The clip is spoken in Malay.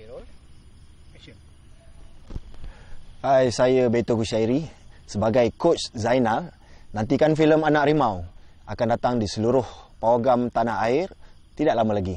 Okay, Hai, saya Beto Kusyairi. Sebagai Coach Zainal, nantikan filem Anak Rimau akan datang di seluruh program Tanah Air tidak lama lagi.